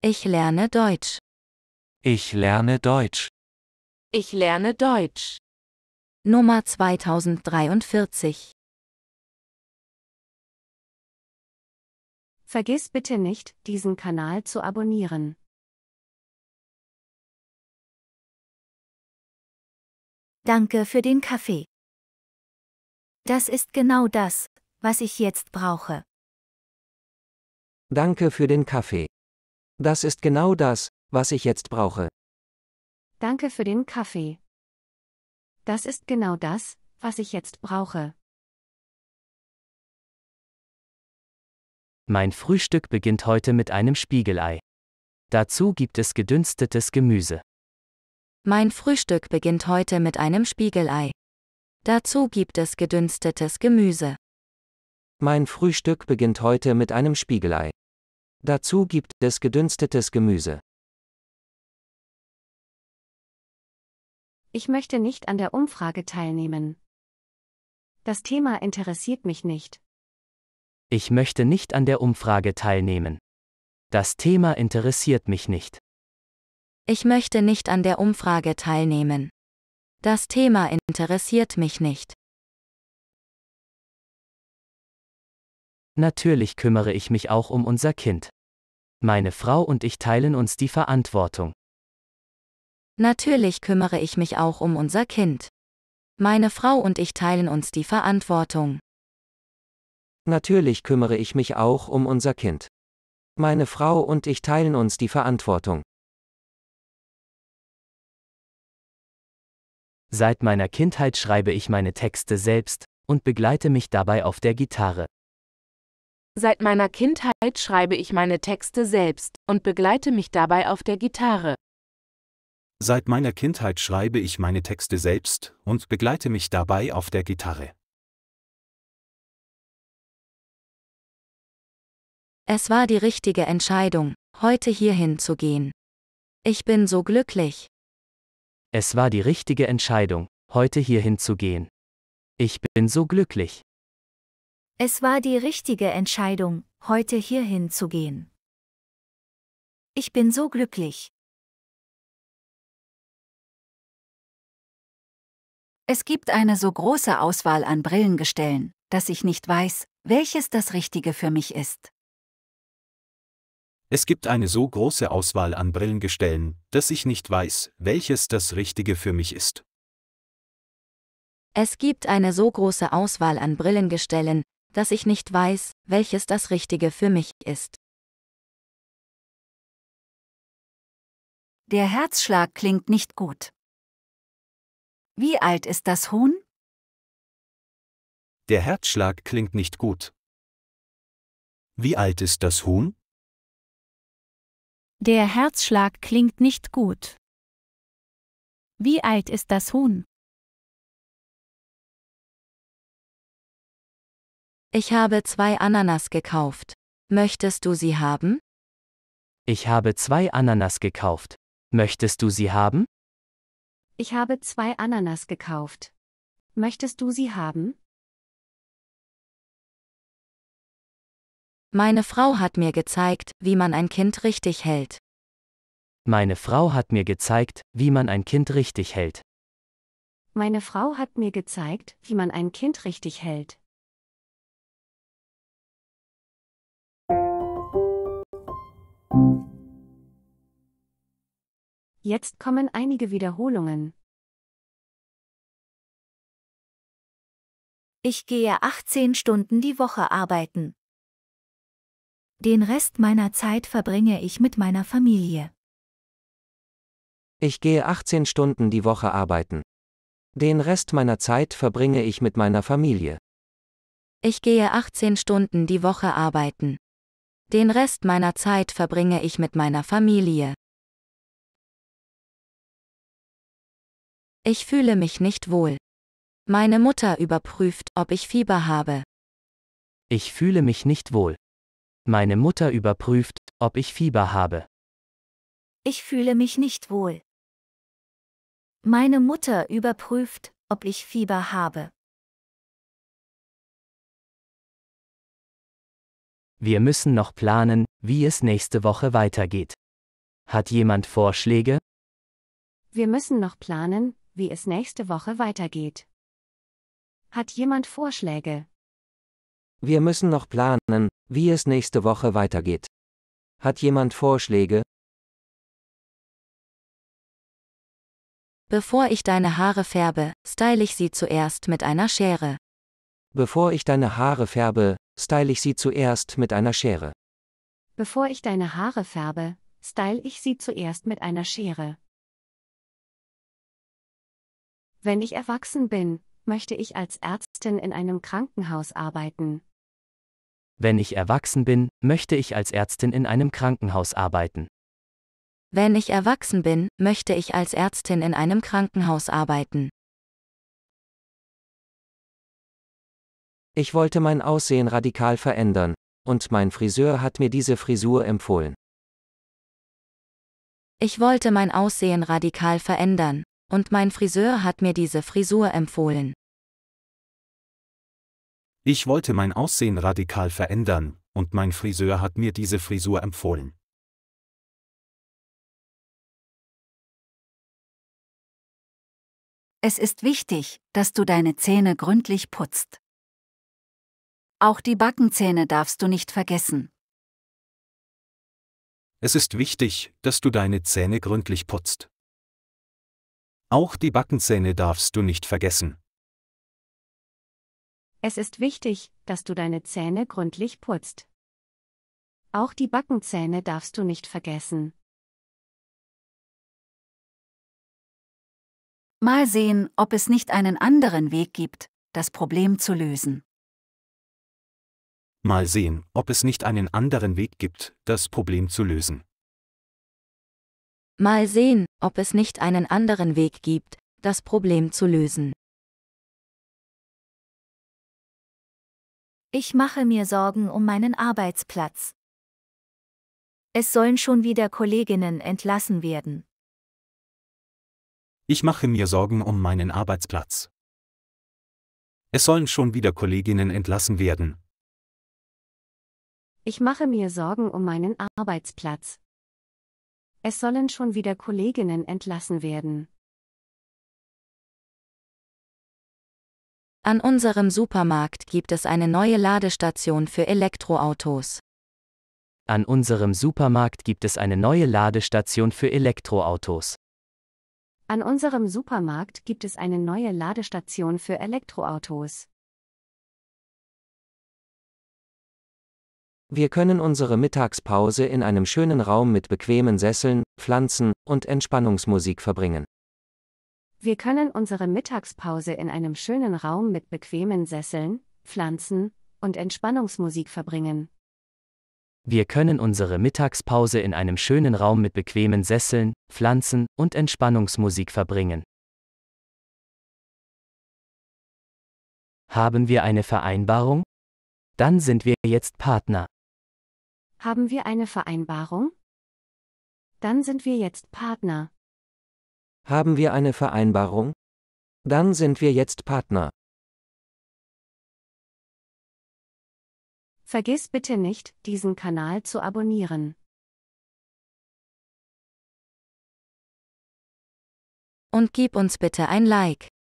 Ich lerne Deutsch. Ich lerne Deutsch. Ich lerne Deutsch. Nummer 2043. Vergiss bitte nicht, diesen Kanal zu abonnieren. Danke für den Kaffee. Das ist genau das, was ich jetzt brauche. Danke für den Kaffee. Das ist genau das, was ich jetzt brauche. Danke für den Kaffee. Das ist genau das, was ich jetzt brauche. Mein Frühstück beginnt heute mit einem Spiegelei. Dazu gibt es gedünstetes Gemüse. Mein Frühstück beginnt heute mit einem Spiegelei. Dazu gibt es gedünstetes Gemüse. Mein Frühstück beginnt heute mit einem Spiegelei. Dazu gibt es gedünstetes Gemüse. Ich möchte nicht an der Umfrage teilnehmen. Das Thema interessiert mich nicht. Ich möchte nicht an der Umfrage teilnehmen. Das Thema interessiert mich nicht. Ich möchte nicht an der Umfrage teilnehmen. Das Thema interessiert mich nicht. Natürlich kümmere ich mich auch um unser Kind. Meine Frau und ich teilen uns die Verantwortung. Natürlich kümmere ich mich auch um unser Kind. Meine Frau und ich teilen uns die Verantwortung. Natürlich kümmere ich mich auch um unser Kind. Meine Frau und ich teilen uns die Verantwortung. Seit meiner Kindheit schreibe ich meine Texte selbst und begleite mich dabei auf der Gitarre. Seit meiner Kindheit schreibe ich meine Texte selbst und begleite mich dabei auf der Gitarre. Seit meiner Kindheit schreibe ich meine Texte selbst und begleite mich dabei auf der Gitarre. Es war die richtige Entscheidung, heute hierhin zu gehen. Ich bin so glücklich. Es war die richtige Entscheidung, heute hierhin zu gehen. Ich bin so glücklich. Es war die richtige Entscheidung, heute hierhin zu gehen. Ich bin so glücklich. Es gibt eine so große Auswahl an Brillengestellen, dass ich nicht weiß, welches das Richtige für mich ist. Es gibt eine so große Auswahl an Brillengestellen, dass ich nicht weiß, welches das Richtige für mich ist. Es gibt eine so große Auswahl an Brillengestellen, dass ich nicht weiß, welches das Richtige für mich ist. Der Herzschlag klingt nicht gut. Wie alt ist das Huhn? Der Herzschlag klingt nicht gut. Wie alt ist das Huhn? Der Herzschlag klingt nicht gut. Wie alt ist das Huhn? Ich habe zwei Ananas gekauft. Möchtest du sie haben? Ich habe zwei Ananas gekauft. Möchtest du sie haben? Ich habe zwei Ananas gekauft. Möchtest du sie haben? Meine Frau hat mir gezeigt, wie man ein Kind richtig hält. Meine Frau hat mir gezeigt, wie man ein Kind richtig hält. Meine Frau hat mir gezeigt, wie man ein Kind richtig hält. Jetzt kommen einige Wiederholungen. Ich gehe 18 Stunden die Woche arbeiten. Den Rest meiner Zeit verbringe ich mit meiner Familie. Ich gehe 18 Stunden die Woche arbeiten. Den Rest meiner Zeit verbringe ich mit meiner Familie. Ich gehe 18 Stunden die Woche arbeiten. Den Rest meiner Zeit verbringe ich mit meiner Familie. Ich fühle mich nicht wohl. Meine Mutter überprüft, ob ich Fieber habe. Ich fühle mich nicht wohl. Meine Mutter überprüft, ob ich Fieber habe. Ich fühle mich nicht wohl. Meine Mutter überprüft, ob ich Fieber habe. Wir müssen noch planen, wie es nächste Woche weitergeht. Hat jemand Vorschläge? Wir müssen noch planen, wie es nächste Woche weitergeht. Hat jemand Vorschläge? Wir müssen noch planen, wie es nächste Woche weitergeht. Hat jemand Vorschläge? Bevor ich deine Haare färbe, style ich sie zuerst mit einer Schere. Bevor ich deine Haare färbe, style ich sie zuerst mit einer Schere. Bevor ich deine Haare färbe, style ich sie zuerst mit einer Schere. Wenn ich erwachsen bin, möchte ich als Ärztin in einem Krankenhaus arbeiten. Wenn ich erwachsen bin, möchte ich als Ärztin in einem Krankenhaus arbeiten. Wenn ich erwachsen bin, möchte ich als Ärztin in einem Krankenhaus arbeiten. Ich wollte mein Aussehen radikal verändern, und mein Friseur hat mir diese Frisur empfohlen. Ich wollte mein Aussehen radikal verändern, und mein Friseur hat mir diese Frisur empfohlen. Ich wollte mein Aussehen radikal verändern, und mein Friseur hat mir diese Frisur empfohlen. Es ist wichtig, dass du deine Zähne gründlich putzt. Auch die Backenzähne darfst du nicht vergessen. Es ist wichtig, dass du deine Zähne gründlich putzt. Auch die Backenzähne darfst du nicht vergessen. Es ist wichtig, dass du deine Zähne gründlich putzt. Auch die Backenzähne darfst du nicht vergessen. Mal sehen, ob es nicht einen anderen Weg gibt, das Problem zu lösen. Mal sehen, ob es nicht einen anderen Weg gibt, das Problem zu lösen. Mal sehen, ob es nicht einen anderen Weg gibt, das Problem zu lösen. Ich mache mir Sorgen um meinen Arbeitsplatz. Es sollen schon wieder Kolleginnen entlassen werden. Ich mache mir Sorgen um meinen Arbeitsplatz. Es sollen schon wieder Kolleginnen entlassen werden, ich mache mir Sorgen um meinen Arbeitsplatz. Es sollen schon wieder Kolleginnen entlassen werden. An unserem Supermarkt gibt es eine neue Ladestation für Elektroautos. An unserem Supermarkt gibt es eine neue Ladestation für Elektroautos. An unserem Supermarkt gibt es eine neue Ladestation für Elektroautos. Wir können unsere Mittagspause in einem schönen Raum mit bequemen Sesseln, Pflanzen und Entspannungsmusik verbringen. Wir können unsere Mittagspause in einem schönen Raum mit bequemen Sesseln, Pflanzen und Entspannungsmusik verbringen. Wir können unsere Mittagspause in einem schönen Raum mit bequemen Sesseln, Pflanzen und Entspannungsmusik verbringen. Haben wir eine Vereinbarung? Dann sind wir jetzt Partner. Haben wir eine Vereinbarung? Dann sind wir jetzt Partner. Haben wir eine Vereinbarung? Dann sind wir jetzt Partner. Vergiss bitte nicht, diesen Kanal zu abonnieren. Und gib uns bitte ein Like.